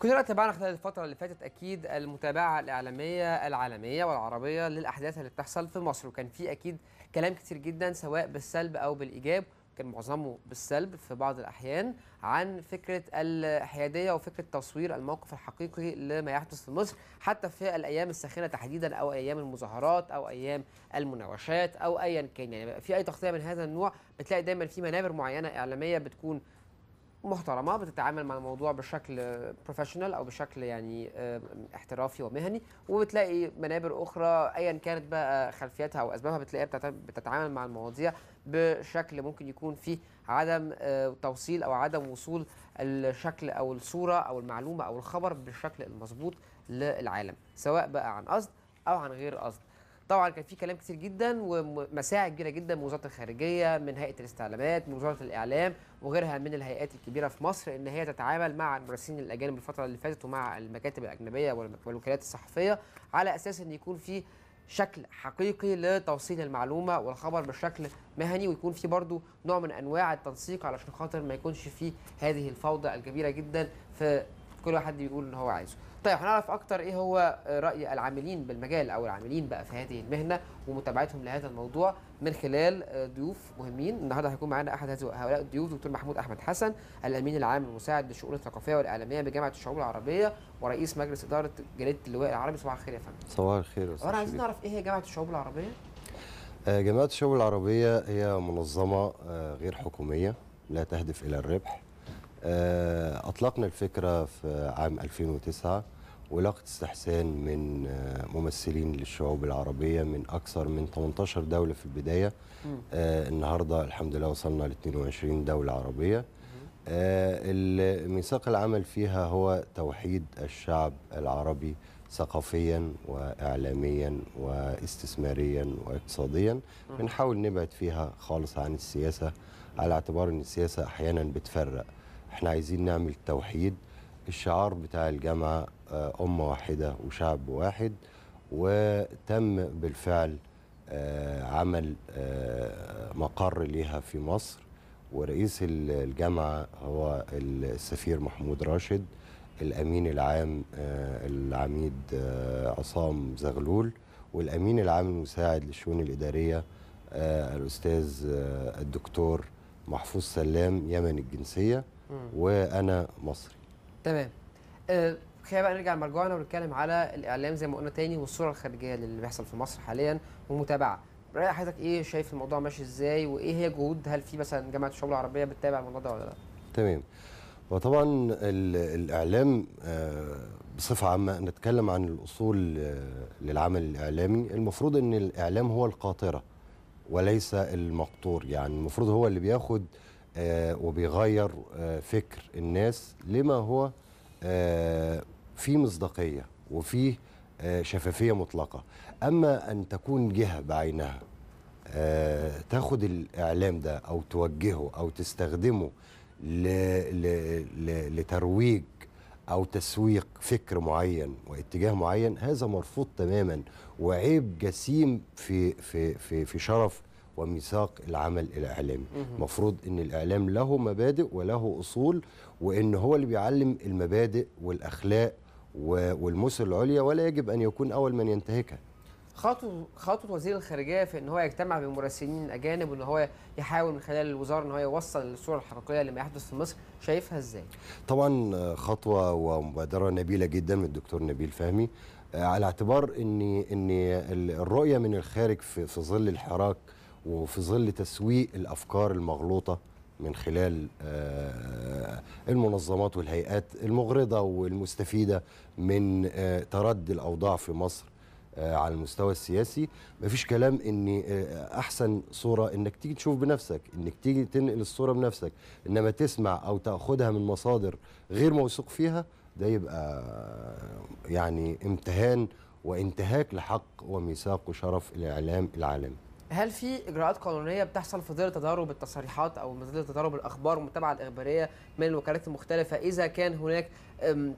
كلنا تابعنا خلال الفترة اللي فاتت أكيد المتابعة الإعلامية العالمية والعربية للأحداث اللي بتحصل في مصر وكان في أكيد كلام كتير جدا سواء بالسلب أو بالإيجاب كان معظمه بالسلب في بعض الأحيان عن فكرة الحيادية وفكرة تصوير الموقف الحقيقي لما يحدث في مصر حتى في الأيام الساخنة تحديدا أو أيام المظاهرات أو أيام المناوشات أو أيا كان يعني في أي تغطية من هذا النوع بتلاقي دايما في منابر معينة إعلامية بتكون محترمه بتتعامل مع الموضوع بشكل بروفيشنال او بشكل يعني آه، احترافي ومهني وبتلاقي منابر اخرى ايا كانت بقى خلفيتها او اسبابها بتلاقيها بتتعامل مع المواضيع بشكل ممكن يكون فيه عدم آه، توصيل او عدم وصول الشكل او الصوره او المعلومه او الخبر بالشكل المظبوط للعالم سواء بقى عن قصد او عن غير قصد طبعا كان في كلام كتير جدا ومساعي كبيره جدا من وزاره الخارجيه من هيئه الاستعلامات من وزاره الاعلام وغيرها من الهيئات الكبيره في مصر ان هي تتعامل مع المراسلين الاجانب الفتره اللي فاتت ومع المكاتب الاجنبيه والوكالات الصحفيه على اساس ان يكون في شكل حقيقي لتوصيل المعلومه والخبر بشكل مهني ويكون في برضو نوع من انواع التنسيق علشان خاطر ما يكونش في هذه الفوضى الكبيره جدا في كل واحد بيقول ان هو عايزه طيب هنعرف اكتر ايه هو راي العاملين بالمجال او العاملين بقى في هذه المهنه ومتابعتهم لهذا الموضوع من خلال آه، ضيوف مهمين النهارده هيكون معانا احد هؤلاء الضيوف دكتور محمود احمد حسن الامين العام المساعد للشؤون الثقافيه والاعلاميه بجامعه الشعوب العربيه ورئيس مجلس اداره جريده اللواء العربي صباح الخير يا فندم صباح الخير يا انا عايزين نعرف ايه هي جامعه الشعوب العربيه آه، جامعه الشعوب العربيه هي منظمه آه، غير حكوميه لا تهدف الى الربح آه، أطلقنا الفكرة في عام 2009 ولاقت استحسان من آه، ممثلين للشعوب العربية من أكثر من 18 دولة في البداية آه النهاردة الحمد لله وصلنا ل 22 دولة عربية آه ميثاق العمل فيها هو توحيد الشعب العربي ثقافيا وإعلاميا واستثماريا واقتصاديا بنحاول نبعد فيها خالص عن السياسة على اعتبار أن السياسة أحيانا بتفرق احنا عايزين نعمل توحيد الشعار بتاع الجامعة آه، أمة واحدة وشعب واحد وتم بالفعل آه، عمل آه، مقر ليها في مصر ورئيس الجامعة هو السفير محمود راشد الأمين العام العميد عصام زغلول والأمين العام المساعد للشؤون الإدارية الأستاذ الدكتور محفوظ سلام يمن الجنسية وانا مصري تمام آه، خلينا بقى نرجع لمرجوعنا ونتكلم على الاعلام زي ما قلنا تاني والصوره الخارجيه للي بيحصل في مصر حاليا ومتابعه راي حضرتك ايه شايف الموضوع ماشي ازاي وايه هي جهود هل في مثلا جامعه الشعوب العربيه بتتابع الموضوع ده ولا لا تمام وطبعا الاعلام آه، بصفه عامه نتكلم عن الاصول آه، للعمل الاعلامي المفروض ان الاعلام هو القاطره وليس المقطور يعني المفروض هو اللي بياخد آه، وبيغير آه، فكر الناس لما هو آه، فيه مصداقية وفيه شفافية مطلقة أما أن تكون جهة بعينها تاخد الإعلام ده أو توجهه أو تستخدمه لترويج أو تسويق فكر معين واتجاه معين هذا مرفوض تماما وعيب جسيم في في في في شرف وميثاق العمل الإعلامي المفروض أن الإعلام له مبادئ وله أصول وأن هو اللي بيعلم المبادئ والأخلاق والمثل العليا ولا يجب أن يكون أول من ينتهكها خطوه خطوه وزير الخارجيه في ان هو يجتمع بمراسلين اجانب وان هو يحاول من خلال الوزاره ان هو يوصل الصوره الحقيقيه لما يحدث في مصر شايفها ازاي؟ طبعا خطوه ومبادره نبيله جدا من الدكتور نبيل فهمي آه، على اعتبار ان ان الرؤيه من الخارج في ظل الحراك وفي ظل تسويق الافكار المغلوطه من خلال آه، المنظمات والهيئات المغرضه والمستفيده من آه، تردي الاوضاع في مصر آه، على المستوى السياسي مفيش كلام ان احسن صوره انك تيجي تشوف بنفسك انك تيجي تنقل الصوره بنفسك انما تسمع او تاخدها من مصادر غير موثوق فيها ده يبقى يعني امتهان وانتهاك لحق وميثاق وشرف الاعلام العالمي هل في اجراءات قانونيه بتحصل في ظل تضارب التصريحات او ظل تضارب الاخبار والمتابعه الاخباريه من الوكالات المختلفه اذا كان هناك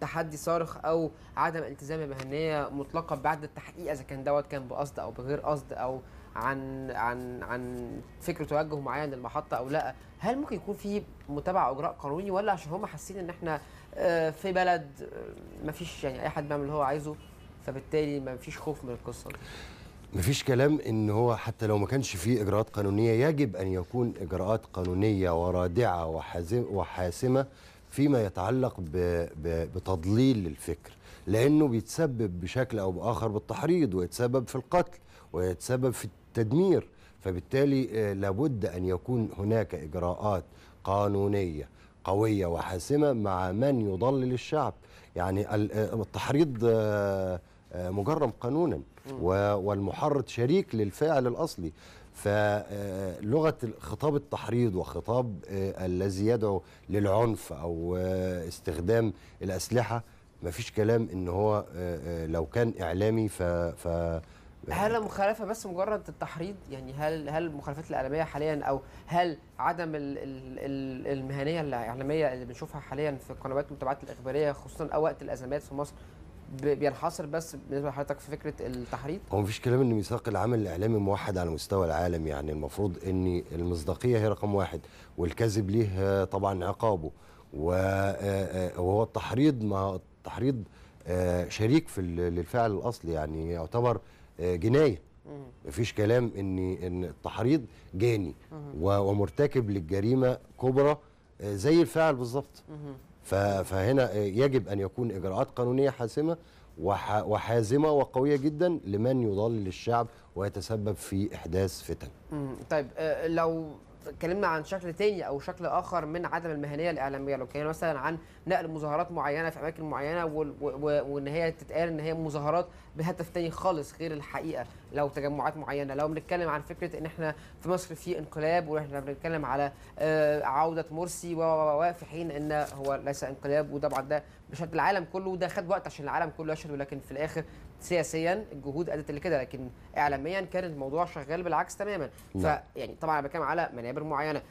تحدي صارخ او عدم التزام مهنيه مطلقه بعد التحقيق اذا كان دوت كان بقصد او بغير قصد او عن عن عن فكر توجه معين للمحطه او لا هل ممكن يكون في متابعه اجراء قانوني ولا عشان هم حاسين ان احنا آه، في بلد آه، مفيش يعني اي حد بيعمل اللي هو عايزه فبالتالي مفيش خوف من القصه دي مفيش كلام ان هو حتى لو ما كانش فيه اجراءات قانونيه يجب ان يكون اجراءات قانونيه ورادعه وحاسمه فيما يتعلق بتضليل الفكر لانه بيتسبب بشكل او باخر بالتحريض ويتسبب في القتل ويتسبب في التدمير فبالتالي آه، لابد ان يكون هناك اجراءات قانونيه قويه وحاسمه مع من يضلل الشعب يعني آه، التحريض آه، مجرم قانونا والمحرض شريك للفاعل الأصلي فلغة آه، خطاب التحريض وخطاب آه، الذي يدعو للعنف أو آه، استخدام الأسلحة مفيش كلام إن هو لو كان إعلامي ف, ف هل المخالفه بس مجرد التحريض يعني هل هل المخالفات الاعلاميه حاليا او هل عدم الـ الـ المهنيه الاعلاميه اللي بنشوفها حاليا في قنوات المتابعات الاخباريه خصوصا اوقات الازمات في مصر بينحصر بس بالنسبه لحضرتك في فكره التحريض؟ هو مفيش كلام ان ميثاق العمل الاعلامي موحد على مستوى العالم يعني المفروض ان المصداقيه هي رقم واحد والكذب ليه طبعا عقابه آه، آه، وهو التحريض ما التحريض آه، شريك في للفعل الاصلي يعني يعتبر جنايه مفيش كلام ان ان التحريض جاني ومرتكب للجريمه كبرى زي الفاعل بالظبط فهنا يجب أن يكون إجراءات قانونية حاسمة وحازمة وقوية جدا لمن يضلل الشعب ويتسبب في إحداث فتن طيب آه، لو اتكلمنا عن شكل تاني او شكل اخر من عدم المهنيه الاعلاميه لو اتكلمنا مثلا عن نقل مظاهرات معينه في اماكن معينه وان هي تتقال ان هي مظاهرات بهدف تاني خالص غير الحقيقه لو تجمعات معينه لو بنتكلم عن فكره ان احنا في مصر في انقلاب واحنا بنتكلم على آه، عوده مرسي و في حين ان هو ليس انقلاب وطبعا ده بشكل العالم كله وده خد وقت عشان العالم كله يشهد ولكن في الاخر سياسيا الجهود ادت لكده لكن اعلاميا كان الموضوع شغال بالعكس تماما نعم. فيعني طبعا انا بتكلم على منابر معينه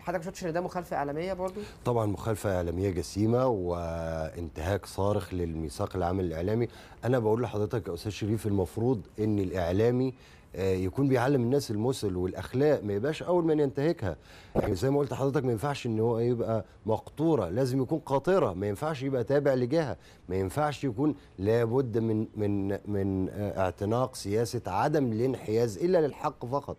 حضرتك ما شفتش ان ده مخالفه اعلاميه برضو؟ طبعا مخالفه اعلاميه جسيمه وانتهاك صارخ للميثاق العام الاعلامي، انا بقول لحضرتك يا استاذ شريف المفروض ان الاعلامي آه، يكون بيعلم الناس المثل والاخلاق ما يبقاش اول من ينتهكها يعني زي ما قلت لحضرتك ما ينفعش ان هو يبقى مقطوره لازم يكون قاطره ما ينفعش يبقى تابع لجهه ما ينفعش يكون لابد من من من آه، اعتناق سياسه عدم الانحياز الا للحق فقط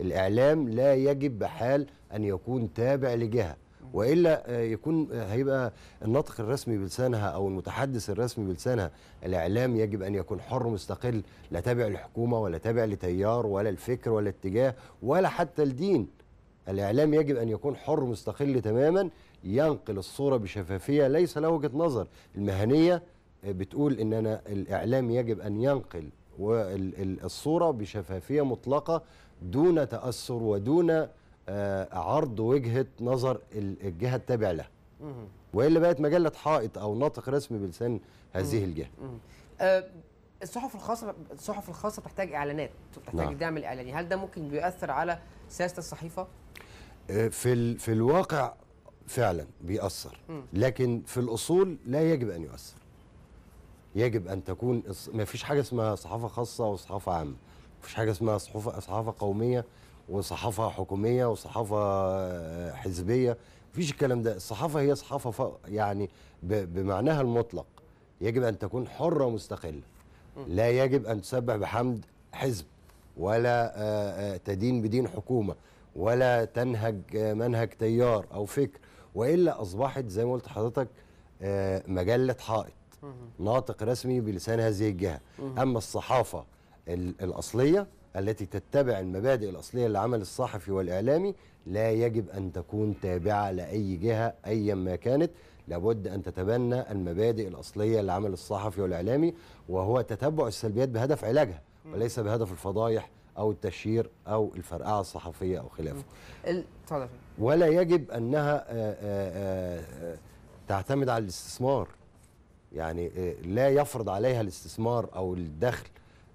الاعلام لا يجب بحال ان يكون تابع لجهه والا آه، يكون آه، هيبقى الناطق الرسمي بلسانها او المتحدث الرسمي بلسانها الاعلام يجب ان يكون حر مستقل لا تابع للحكومه ولا تابع لتيار ولا الفكر ولا اتجاه ولا حتى الدين الاعلام يجب ان يكون حر مستقل تماما ينقل الصوره بشفافيه ليس له وجهه نظر المهنيه آه، بتقول ان انا الاعلام يجب ان ينقل الصوره بشفافيه مطلقه دون تاثر ودون آه، عرض وجهه نظر الجهه التابعه لها والا بقت مجله حائط او ناطق رسمي بلسان هذه الجهه آه، الصحف الخاصه الصحف الخاصه بتحتاج اعلانات بتحتاج دعم الاعلاني هل ده ممكن بيؤثر على سياسه الصحيفه آه، في ال... في الواقع فعلا بيأثر لكن في الأصول لا يجب أن يؤثر يجب أن تكون ما فيش حاجة اسمها صحافة خاصة وصحافة عامة ما فيش حاجة اسمها صحافة قومية وصحافه حكوميه وصحافه آه، حزبيه مفيش الكلام ده الصحافه هي صحافه يعني بمعناها المطلق يجب ان تكون حره مستقله لا يجب ان تسبح بحمد حزب ولا آه، آه، تدين بدين حكومه ولا تنهج منهج تيار او فكر والا اصبحت زي ما قلت حضرتك مجله حائط ناطق رسمي بلسان هذه الجهه اما الصحافه الاصليه التي تتبع المبادئ الأصلية للعمل الصحفي والإعلامي لا يجب أن تكون تابعة لأي جهة أيا ما كانت لابد أن تتبنى المبادئ الأصلية للعمل الصحفي والإعلامي وهو تتبع السلبيات بهدف علاجها وليس بهدف الفضايح أو التشهير أو الفرقعة الصحفية أو خلافه ولا يجب أنها آه، آه، آه، تعتمد على الاستثمار يعني لا يفرض عليها الاستثمار أو الدخل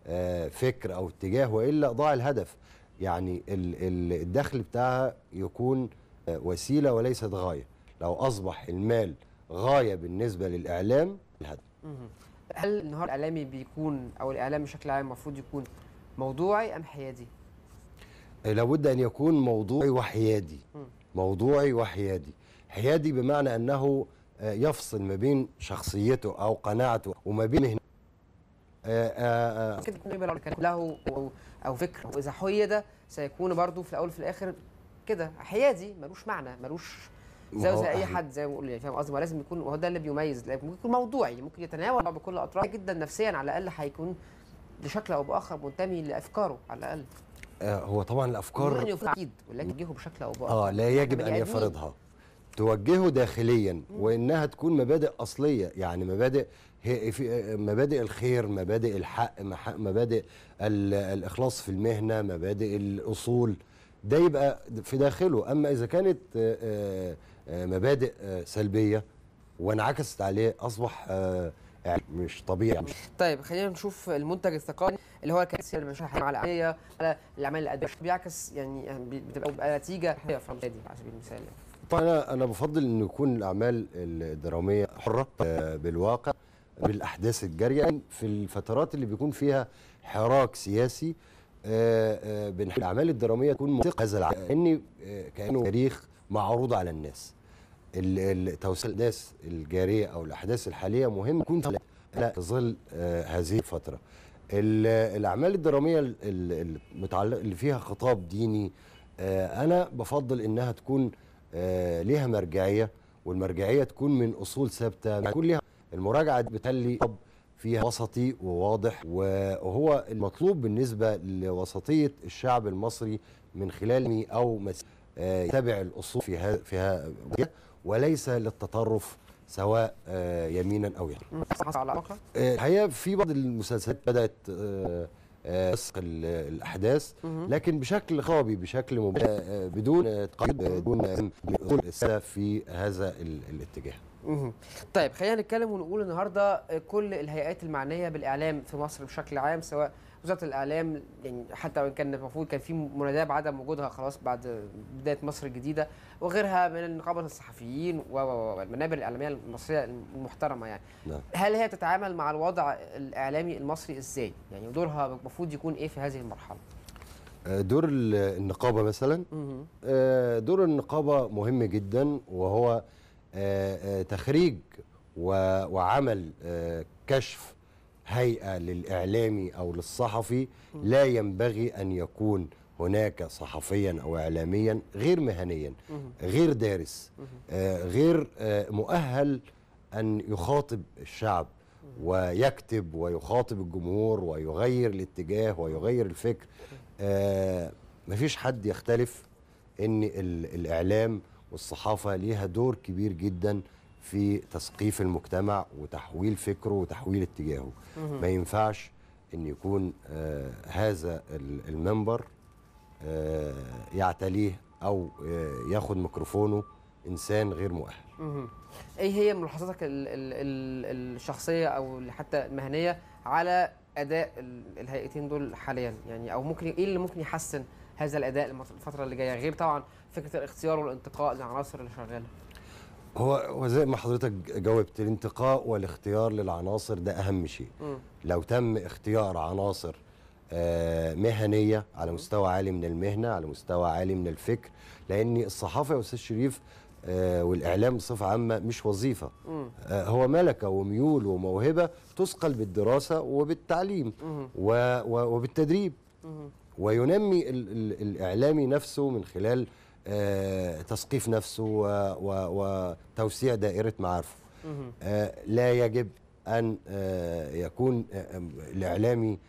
آه، فكر او اتجاه والا ضاع الهدف يعني الدخل بتاعها يكون آه، وسيله وليست غايه لو اصبح المال غايه بالنسبه للاعلام الهدف هل النهار الاعلامي بيكون او الاعلام بشكل عام المفروض يكون موضوعي ام حيادي آه، لابد ان يكون موضوعي وحيادي موضوعي وحيادي حيادي بمعنى انه يفصل ما بين شخصيته او قناعته وما بين آه، آه، آه. ممكن تكون قيمه لو كان له او, فكر واذا حيد سيكون برضه في الاول وفي الاخر كده حيادي ملوش معنى ملوش زي زي اي حد زي ما بقول يعني فاهم قصدي لازم يكون وهو ده اللي بيميز ممكن يكون موضوعي ممكن يتناول بكل اطراف جدا نفسيا على الاقل هيكون بشكل او باخر منتمي لافكاره على الاقل هو طبعا الافكار اكيد ولكن يوجهه بشكل او باخر اه لا يجب ان يفرضها توجهه داخليا وانها تكون مبادئ اصليه يعني مبادئ هي في مبادئ الخير مبادئ الحق مبادئ الاخلاص في المهنه مبادئ الاصول ده يبقى في داخله اما اذا كانت مبادئ سلبيه وانعكست عليه اصبح يعني مش طبيعي طيب خلينا نشوف المنتج الثقافي اللي هو كاسيا المشاحن على على الاعمال الادبيه بيعكس يعني, يعني بتبقى نتيجه في دي على سبيل المثال طيب انا انا بفضل انه يكون الاعمال الدراميه حره بالواقع بالاحداث الجاريه في الفترات اللي بيكون فيها حراك سياسي آه، آه، بنحب الاعمال الدراميه تكون منطقه هذا العام ان آه، كانه تاريخ معروض على الناس توسيع الاحداث الجاريه او الاحداث الحاليه مهم تكون في ظل هذه الفتره الاعمال الدراميه المتعلق اللي فيها خطاب ديني انا بفضل انها تكون ليها مرجعيه والمرجعيه تكون من اصول ثابته يكون ليها المراجعه بتلي طب فيها وسطي وواضح وهو المطلوب بالنسبه لوسطيه الشعب المصري من خلال او مس... آه، يتبع الاصول فيها فيها وليس للتطرف سواء آه، يمينا او يمينا آه، الحقيقه في بعض المسلسلات بدات تسق الاحداث لكن بشكل خابي بشكل مباشر بدون تقييد بدون اصول في هذا الاتجاه طيب خلينا نتكلم ونقول النهارده كل الهيئات المعنيه بالاعلام في مصر بشكل عام سواء وزاره الاعلام يعني حتى وان كان المفروض كان في مناداه بعدم وجودها خلاص بعد بدايه مصر الجديده وغيرها من نقابه الصحفيين والمنابر الاعلاميه المصريه المحترمه يعني نعم. هل هي تتعامل مع الوضع الاعلامي المصري ازاي يعني دورها المفروض يكون ايه في هذه المرحله آه، دور النقابه مثلا آه، دور النقابه مهم جدا وهو آه، آه، تخريج وعمل آه، كشف هيئة للإعلامي أو للصحفي لا ينبغي أن يكون هناك صحفيا أو إعلاميا غير مهنيا غير دارس غير مؤهل أن يخاطب الشعب ويكتب ويخاطب الجمهور ويغير الاتجاه ويغير الفكر مفيش حد يختلف أن الإعلام والصحافه ليها دور كبير جدا في تثقيف المجتمع وتحويل فكره وتحويل اتجاهه ما ينفعش ان يكون آه هذا المنبر آه يعتليه او آه ياخد ميكروفونه انسان غير مؤهل ايه هي ملاحظاتك الشخصيه او حتى المهنيه على اداء الهيئتين دول حاليا يعني او ممكن ايه اللي ممكن يحسن هذا الاداء الفتره اللي جايه غير طبعا فكره الاختيار والانتقاء للعناصر اللي شغاله هو وزي ما حضرتك جاوبت الانتقاء والاختيار للعناصر ده اهم شيء م. لو تم اختيار عناصر آه، مهنيه على مستوى عالي من المهنه على مستوى عالي من الفكر لان الصحافه يا استاذ شريف آه، والاعلام بصفه عامه مش وظيفه آه، هو ملكه وميول وموهبه تثقل بالدراسه وبالتعليم وبالتدريب وينمي الإعلامي نفسه من خلال آه، تثقيف نفسه وتوسيع دائرة معارفه آه، لا يجب أن آه، يكون الإعلامي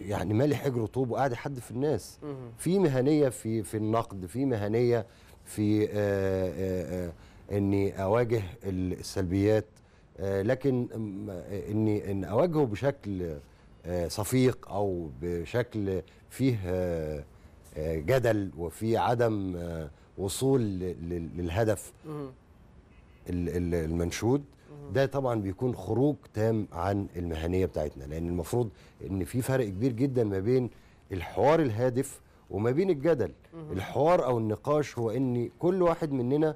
يعني مالح حجر طوب وقاعد حد في الناس في مهنية في في النقد في مهنية في اني اواجه السلبيات لكن اني ان اواجهه بشكل آه، صفيق او بشكل فيه آه، آه، جدل وفي عدم وصول للهدف المنشود ده طبعا بيكون خروج تام عن المهنيه بتاعتنا لان المفروض ان في فرق كبير جدا ما بين الحوار الهادف وما بين الجدل الحوار او النقاش هو ان كل واحد مننا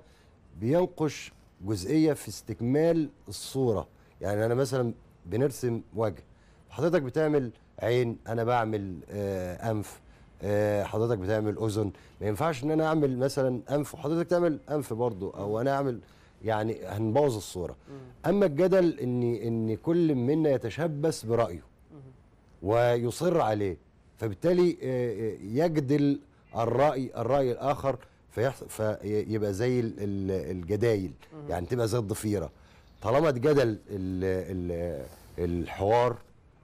بينقش جزئيه في استكمال الصوره يعني انا مثلا بنرسم وجه حضرتك بتعمل عين انا بعمل آه انف آه حضرتك بتعمل اذن ما ينفعش ان انا اعمل مثلا انف وحضرتك تعمل انف برضه او انا اعمل يعني هنبوظ الصوره اما الجدل ان ان كل منا يتشبث برايه ويصر عليه فبالتالي آه، آه، يجدل الراي الراي الاخر فيبقى زي الجدايل يعني تبقى زي الضفيره طالما اتجدل الحوار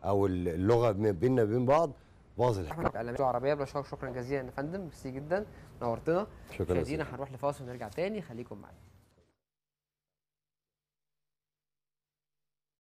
او اللغه بيننا وبين بعض باظ العالميه العربيه بشكرك شكرا جزيلا يا فندم ميرسي جدا نورتنا شكرا جزيلا هنروح لفاصل ونرجع تاني خليكم معانا